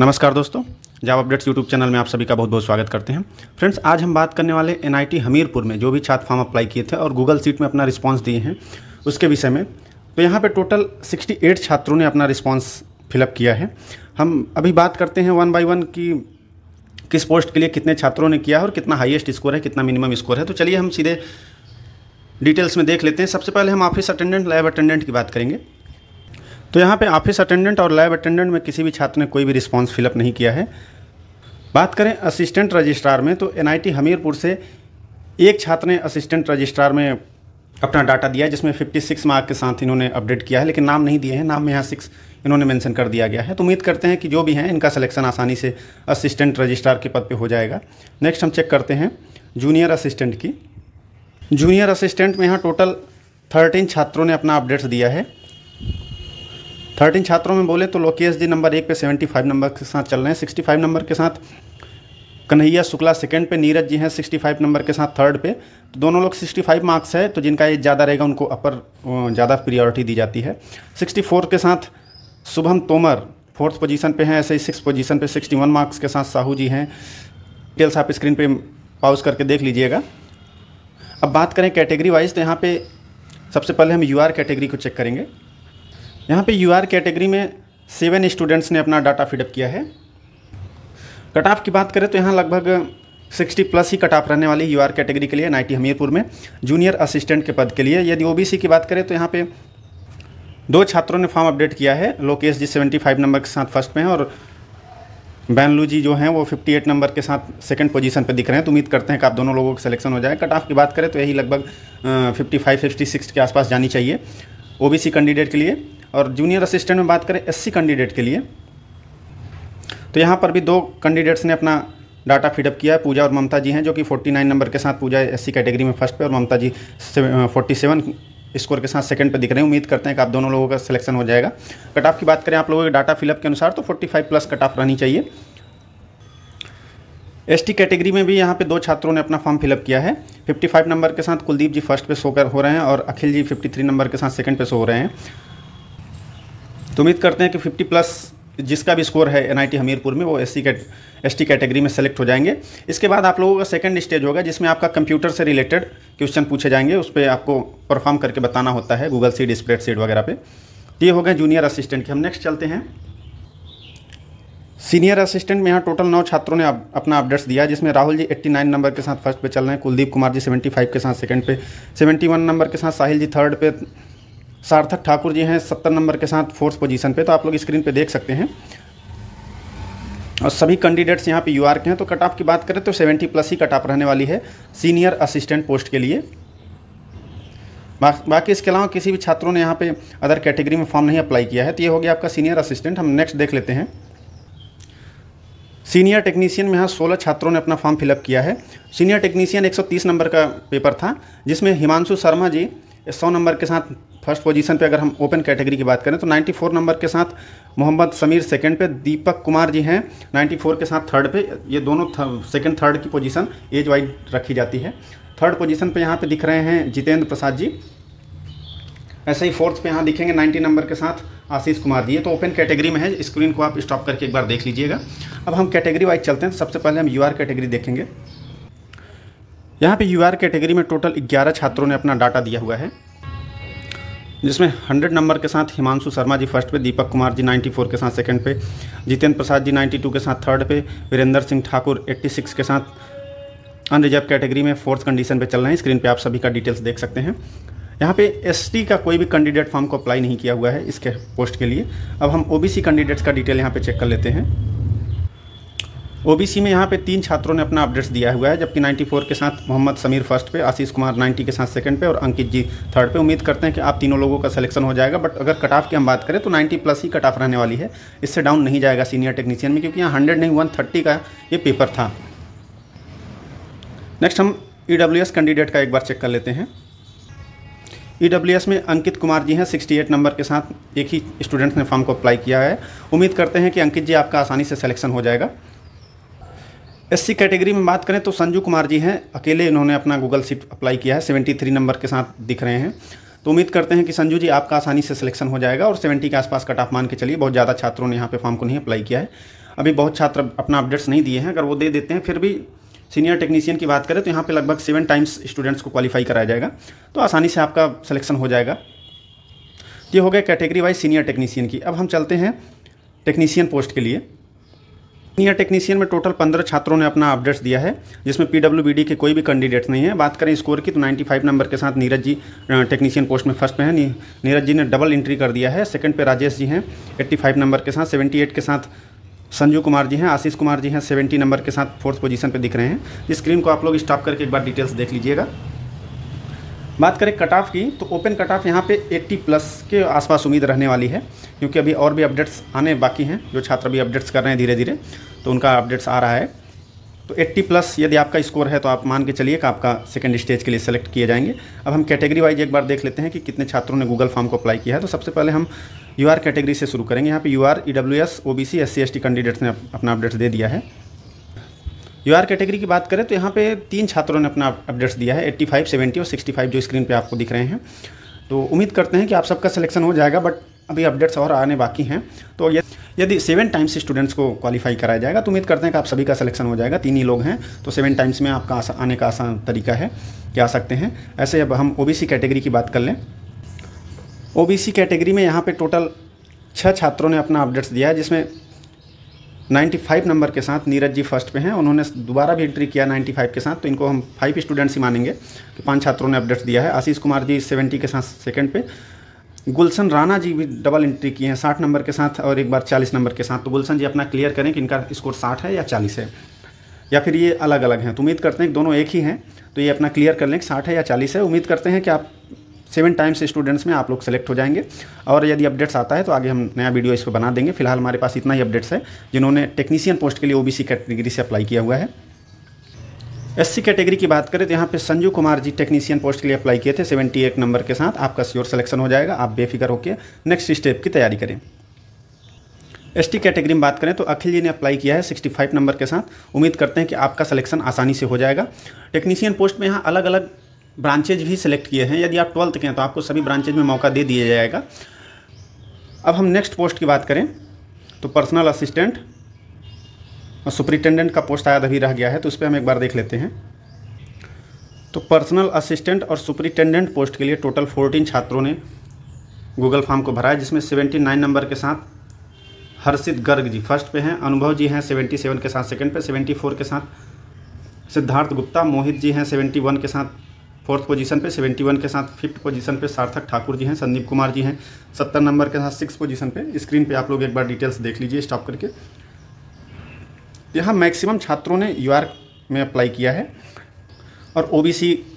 नमस्कार दोस्तों जाब अपडेट्स यूट्यूब चैनल में आप सभी का बहुत बहुत स्वागत करते हैं फ्रेंड्स आज हम बात करने वाले एन हमीरपुर में जो भी छात्र फॉर्म अप्लाई किए थे और गूगल सीट में अपना रिस्पांस दिए हैं उसके विषय में तो यहाँ पे टोटल 68 छात्रों ने अपना रिस्पॉन्स फिलअप किया है हम अभी बात करते हैं वन बाई वन की किस पोस्ट के लिए कितने छात्रों ने किया है और कितना हाइएस्ट स्कोर है कितना मिनिमम स्कोर है तो चलिए हम सीधे डिटेल्स में देख लेते हैं सबसे पहले हम ऑफिस अटेंडेंट लैब अटेंडेंट की बात करेंगे तो यहाँ पे ऑफिस अटेंडेंट और लैब अटेंडेंट में किसी भी छात्र ने कोई भी रिस्पॉन्स फिलअप नहीं किया है बात करें असिस्टेंट रजिस्ट्रार में तो एनआईटी हमीरपुर से एक छात्र ने असिस्टेंट रजिस्ट्रार में अपना डाटा दिया है जिसमें 56 मार्क के साथ इन्होंने अपडेट किया है लेकिन नाम नहीं दिए हैं नाम में यहाँ सिक्स इन्होंने मेंशन कर दिया गया है तो उम्मीद करते हैं कि जो भी हैं इनका सिलेक्शन आसानी से असिस्टेंट रजिस्ट्रार के पद पे हो जाएगा नेक्स्ट हम चेक करते हैं जूनियर असिस्टेंट की जूनियर असिस्टेंट में यहाँ टोटल थर्टीन छात्रों ने अपना अपडेट्स दिया है थर्टीन छात्रों में बोले तो लोकेश जी नंबर एक पे सेवेंटी फाइव नंबर के साथ चल रहे हैं सिक्सटी फाइव नंबर के साथ कन्हैया शुक्ला सेकंड पे नीरज जी हैं सिक्सटी फाइव नंबर के साथ थर्ड पे तो दोनों लोग सिक्सटी फाइव मार्क्स है तो जिनका एज ज़्यादा रहेगा उनको अपर ज़्यादा प्रियोरिटी दी जाती है सिक्सटी फोर के साथ शुभम तोमर फोर्थ पोजीशन पे हैं ऐसे ही सिक्स पोजीशन पे वन मार्क्स के साथ साहू जी हैं डिटेल्स आप स्क्रीन पर पाउज करके देख लीजिएगा अब बात करें कैटेगरी वाइज तो यहाँ पर सबसे पहले हम यू कैटेगरी को चेक करेंगे यहाँ पे यू कैटेगरी में सेवन स्टूडेंट्स ने अपना डाटा फिडअप किया है कट ऑफ की बात करें तो यहाँ लगभग 60 प्लस ही कट ऑफ रहने वाली यू कैटेगरी के लिए नाइटी हमीरपुर में जूनियर असिस्टेंट के पद के लिए यदि ओ की बात करें तो यहाँ पे दो छात्रों ने फॉर्म अपडेट किया है लोकेश जी फाइव नंबर के साथ फर्स्ट में हैं और बैनलू जी जो हैं वो एट नंबर के साथ सेकंड पोजीशन पर दिख रहे हैं तो उम्मीद करते हैं कि आप दोनों लोगों का सिलेक्शन हो जाए कट ऑफ की बात करें तो यही लगभग फिफ्टी फाइव के आसपास जानी चाहिए ओ कैंडिडेट के लिए और जूनियर असिस्टेंट में बात करें एससी कैंडिडेट के लिए तो यहाँ पर भी दो कैंडिडेट्स ने अपना डाटा फीडअप किया है पूजा और ममता जी हैं जो कि 49 नंबर के साथ पूजा एससी कैटेगरी में फर्स्ट पे और Mamta ji forty seven score के साथ सेकंड पे दिख रहे हैं उम्मीद करते हैं कि आप दोनों लोगों का सिलेक्शन हो जाएगा कट ऑफ की बात करें आप लोगों के डाटा फिलअप के अनुसार तो 45 प्लस कट ऑफ रहनी चाहिए एस कैटेगरी में भी यहाँ पर दो छात्रों ने अपना फॉर्म फिलअप किया है 55 नंबर के साथ कुलदीप जी फर्स्ट पे शो कर हो रहे हैं और अखिल जी 53 नंबर के साथ सेकंड पे शो हो रहे हैं तो उम्मीद करते हैं कि 50 प्लस जिसका भी स्कोर है एनआईटी हमीरपुर में वो S C S T category में सेलेक्ट हो जाएंगे इसके बाद आप लोगों का सेकंड स्टेज होगा जिसमें आपका कंप्यूटर से रिलेटेड क्वेश्चन पूछे जाएंगे उस पर आपको परफॉर्म करके बताना होता है गूगल सीड स्प्रेड सीड वगैरह पे तो ये हो गए जूनियर असिस्टेंट के हम नेक्स्ट चलते हैं सीनियर असिस्टेंट में यहाँ टोटल नौ छात्रों ने आप, अपना अपडेट्स दिया जिसमें राहुल जी 89 नंबर के साथ फर्स्ट पे चल रहे हैं कुलदीप कुमार जी 75 के साथ सेकंड पे 71 नंबर के साथ साहिल जी थर्ड पे सार्थक ठाकुर जी हैं सत्तर नंबर के साथ फोर्थ पोजीशन पे तो आप लोग स्क्रीन पे देख सकते हैं और सभी कैंडिडेट्स यहाँ पे यूआर के हैं तो कट ऑफ की बात करें तो सेवेंटी प्लस ही कट ऑफ रहने वाली है सीनियर असिस्टेंट पोस्ट के लिए बा, बाकी इसके अलावा किसी भी छात्रों ने यहाँ पे अदर कैटेगरी में फॉर्म नहीं अप्लाई किया है तो ये हो गया आपका सीनियर असिस्टेंट हम नेक्स्ट देख लेते हैं सीनियर टेक्नीशियन में यहाँ सोलह छात्रों ने अपना फॉर्म फिलअप किया है सीनियर टेक्नीशियन 130 नंबर का पेपर था जिसमें हिमांशु शर्मा जी सौ नंबर के साथ फर्स्ट पोजीशन पे अगर हम ओपन कैटेगरी की बात करें तो 94 नंबर के साथ मोहम्मद समीर सेकंड पे दीपक कुमार जी हैं 94 के साथ थर्ड पे ये दोनों सेकंड थर्ड की पोजीशन एज वाइज रखी जाती है थर्ड पोजीशन पे यहाँ पे दिख रहे हैं जितेंद्र प्रसाद जी ऐसे ही फोर्थ पे यहाँ दिखेंगे 90 नंबर के साथ आशीष कुमार जी ये तो ओपन कैटेगरी में है स्क्रीन को आप स्टॉप करके एक बार देख लीजिएगा अब हम कैटेगरी वाइज चलते हैं सबसे पहले हम यू कैटेगरी देखेंगे यहाँ पे यू कैटेगरी में टोटल 11 छात्रों ने अपना डाटा दिया हुआ है जिसमें 100 नंबर के साथ हिमांशु शर्मा जी फर्स्ट पे दीपक कुमार जी 94 के साथ सेकंड पे जितेंद्र प्रसाद जी 92 के साथ थर्ड पे वीरेंद्र सिंह ठाकुर 86 के साथ अनरिजर्व कैटेगरी में फोर्थ कंडीशन पे चल रहे हैं स्क्रीन पे आप सभी का डिटेल्स देख सकते हैं यहाँ पे एस का कोई भी कैंडिडेट फॉर्म को अप्लाई नहीं किया हुआ है इसके पोस्ट के लिए अब हम ओ कैंडिडेट्स का डिटेल यहाँ पर चेक कर लेते हैं ओ में यहाँ पे तीन छात्रों ने अपना अपडेट्स दिया हुआ है जबकि 94 के साथ मोहम्मद समीर फर्स्ट पे आशीष कुमार 90 के साथ सेकंड पे और अंकित जी थर्ड पे उम्मीद करते हैं कि आप तीनों लोगों का सिलेक्शन हो जाएगा बट अगर कट ऑफ की हम बात करें तो 90 प्लस ही कट ऑफ रहने वाली है इससे डाउन नहीं जाएगा सीनियर टेक्नीशियन में क्योंकि यहाँ हंड्रेड नहीं वन का ये पेपर था नेक्स्ट हम ई e कैंडिडेट का एक बार चेक कर लेते हैं ई e में अंकित कुमार जी हैं 68 नंबर के साथ एक ही स्टूडेंट्स ने फॉर्म को अप्लाई किया है उम्मीद करते हैं कि अंकित जी आपका आसानी से सिलेक्शन हो जाएगा एससी कैटेगरी में बात करें तो संजू कुमार जी हैं अकेले इन्होंने अपना गूगल सीट अप्लाई किया है सेवेंटी थ्री नंबर के साथ दिख रहे हैं तो उम्मीद करते हैं कि संजू जी आपका आसानी से सिलेक्शन हो जाएगा और सेवेंटी के आसपास कट ऑफ मान के चलिए बहुत ज़्यादा छात्रों ने यहाँ पे फॉर्म को नहीं अप्लाई किया है अभी बहुत छात्र अपना अपडेट्स नहीं दिए हैं अगर वो दे देते हैं फिर भी सीनियर टेक्नीशियन की बात करें तो यहाँ पे लगभग सेवन टाइम्स स्टूडेंट्स को क्वालिफाई कराया जाएगा तो आसानी से आपका सिलेक्शन हो जाएगा ये हो गया कैटेगरी वाइज सीनियर टेक्नीशियन की अब हम चलते हैं टेक्नीशियन पोस्ट के लिए नीयर टेक्नीशियन में टोटल पंद्रह छात्रों ने अपना अपडेट्स दिया है जिसमें पी के कोई भी कैंडिडेट्स नहीं है बात करें स्कोर की तो 95 नंबर के साथ नीरज जी टेक्नीशियन पोस्ट में फर्स्ट में है नीरज जी ने डबल एंट्री कर दिया है सेकंड पे राजेश जी हैं 85 नंबर के साथ 78 के साथ संजू कुमार जी हैं आशीष कुमार जी हैं सेवेंटी नंबर के साथ फोर्थ पोजीशन पर दिख रहे हैं इस स्क्रीन को आप लोग स्टॉप करके एक बार डिटेल्स देख लीजिएगा बात करें कट ऑफ की तो ओपन कट ऑफ यहाँ पे 80 प्लस के आसपास उम्मीद रहने वाली है क्योंकि अभी और भी अपडेट्स आने बाकी हैं जो छात्र अभी अपडेट्स कर रहे हैं धीरे धीरे तो उनका अपडेट्स आ रहा है तो 80 प्लस यदि आपका स्कोर है तो आप मान के चलिए कि आपका सेकेंड स्टेज के लिए सेलेक्ट किए जाएंगे अब हम कैटेगरी वाइज एक बार देख लेते हैं कि कितने छात्रों ने गूगल फॉर्म को अप्लाई किया है तो सबसे पहले हम यू आर कैटेगरी से शुरू करेंगे यहाँ पे U R E W S O B C S C S T candidates ने अपना अपडेट्स दे दिया है यू आर कैटेगरी की बात करें तो यहाँ पे तीन छात्रों ने अपना अपडेट्स दिया है 85, 70 और 65 जो स्क्रीन पे आपको दिख रहे हैं तो उम्मीद करते हैं कि आप सबका सिलेक्शन हो जाएगा बट अभी अपडेट्स और आने बाकी हैं तो ये यदि सेवन टाइम्स स्टूडेंट्स को क्वालिफाई कराया जाएगा तो उम्मीद करते हैं कि आप सभी का सिलेक्शन हो जाएगा तीन ही लोग हैं तो सेवन टाइम्स में आपका आसा, आने का आसान तरीका है कि आ सकते हैं ऐसे अब हम ओ कैटेगरी की बात कर लें ओ कैटेगरी में यहाँ पर टोटल छः छात्रों ने अपना अपडेट्स दिया है जिसमें 95 नंबर के साथ नीरज जी फर्स्ट पे हैं उन्होंने दोबारा भी एंट्री किया 95 के साथ तो इनको हम फाइव स्टूडेंट्स ही मानेंगे कि तो पांच छात्रों ने अपडेट्स दिया है आशीष कुमार जी 70 के साथ सेकंड पे गुलशन राणा जी भी डबल एंट्री किए हैं साठ नंबर के साथ और एक बार चालीस नंबर के साथ तो गुलशन जी अपना क्लियर करें कि इनका स्कोर साठ है या चालीस है या फिर ये अलग अलग हैं तो उम्मीद करते हैं कि दोनों एक ही हैं तो ये अपना क्लियर कर लें कि साठ है या चालीस है उम्मीद करते हैं कि आप सेवन टाइम्स स्टूडेंट्स में आप लोग सेलेक्ट हो जाएंगे और यदि अपडेट्स आता है तो आगे हम नया वीडियो इस पर बना देंगे फिलहाल हमारे पास इतना ही अपडेट्स है जिन्होंने टेक्नीशियन पोस्ट के लिए ओबीसी कैटेगरी से अप्लाई किया हुआ है एससी कैटेगरी की बात करें तो यहाँ पे संजू कुमार जी टेक्नीशियन पोस्ट के लिए अप्लाई किए थे 78 नंबर के साथ आपका श्योर सिलेक्शन हो जाएगा आप बेफिक्र होकर नेक्स्ट स्टेप की तैयारी करें एसटी कैटेगरी में बात करें तो अखिल जी ने अप्लाई किया है 65 नंबर के साथ उम्मीद करते हैं कि आपका सिलेक्शन आसानी से हो जाएगा टेक्नीशियन पोस्ट में यहाँ अलग अलग ब्रांचेज भी सिलेक्ट किए हैं यदि आप ट्वेल्थ के हैं तो आपको सभी ब्रांचेज में मौका दे दिया जाएगा अब हम नेक्स्ट पोस्ट की बात करें तो पर्सनल असिस्टेंट हाँ, सुपरिटेंडेंट का पोस्ट आया अभी रह गया है तो उस पर हम एक बार देख लेते हैं तो पर्सनल असिस्टेंट और सुपरिटेंडेंट पोस्ट के लिए टोटल 14 छात्रों ने गूगल फॉर्म को भरा है जिसमें 79 नंबर के साथ हर्षित गर्ग जी फर्स्ट पे हैं अनुभव जी हैं 77 के साथ सेकंड पे 74 के साथ सिद्धार्थ गुप्ता मोहित जी हैं 71 के साथ फोर्थ पोजीशन पे 71 के साथ फिफ्थ पोजीशन पे सार्थक ठाकुर जी हैं संदीप कुमार जी हैं सत्तर नंबर के साथ सिक्स पोजीशन पर स्क्रीन पर आप लोग एक बार डिटेल्स देख लीजिए स्टॉप करके यहाँ मैक्सिमम छात्रों ने यू में अप्लाई किया है और ओ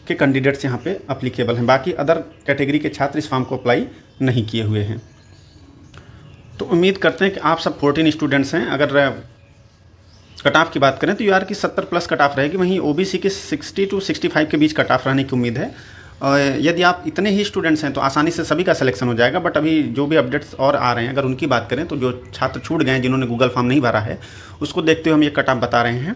के कैंडिडेट्स यहाँ पे अप्लीकेबल हैं बाकी अदर कैटेगरी के छात्र इस फॉर्म को अप्लाई नहीं किए हुए हैं तो उम्मीद करते हैं कि आप सब फोर्टीन स्टूडेंट्स हैं अगर कट ऑफ की बात करें तो यू की सत्तर प्लस कट ऑफ रहेगी वहीं ओ की सिक्सटी टू सिक्सटी फाइव के बीच कट ऑफ रहने की उम्मीद है यदि आप इतने ही स्टूडेंट्स हैं तो आसानी से सभी का सिलेक्शन हो जाएगा बट अभी जो भी अपडेट्स और आ रहे हैं अगर उनकी बात करें तो जो छात्र छूट गए हैं जिन्होंने गूगल फॉर्म नहीं भरा है उसको देखते हुए हम ये कट ऑफ बता रहे हैं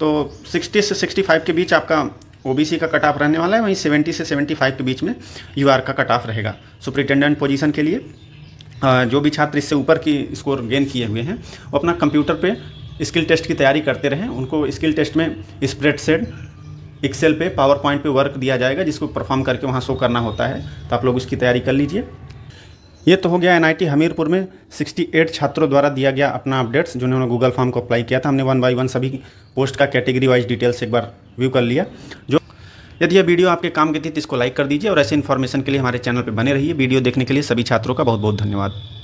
तो 60 से 65 के बीच आपका ओ का कट ऑफ रहने वाला है वहीं 70 से 75 के बीच में यू का कट ऑफ रहेगा सुप्रिटेंडेंट पोजीशन के लिए जो भी छात्र इससे ऊपर की स्कोर गेन किए हुए हैं वो अपना कंप्यूटर पे स्किल टेस्ट की तैयारी करते रहें उनको स्किल टेस्ट में स्प्रेड सेट एक्सेल पे पावर पॉइंट पे वर्क दिया जाएगा जिसको परफॉर्म करके वहाँ शो करना होता है तो आप लोग उसकी तैयारी कर लीजिए ये तो हो गया एनआईटी हमीरपुर में 68 छात्रों द्वारा दिया गया अपना अपडेट्स जिन्होंने गूगल फॉर्म को अप्लाई किया था हमने वन बाई वन सभी पोस्ट का कैटेगरी वाइज डिटेल्स एक बार व्यू कर लिया जो यदि यह वीडियो आपके काम की थी तो इसको लाइक कर दीजिए और ऐसे इन्फॉर्मेशन के लिए हमारे चैनल पर बने रहिए वीडियो देखने के लिए सभी छात्रों का बहुत बहुत धन्यवाद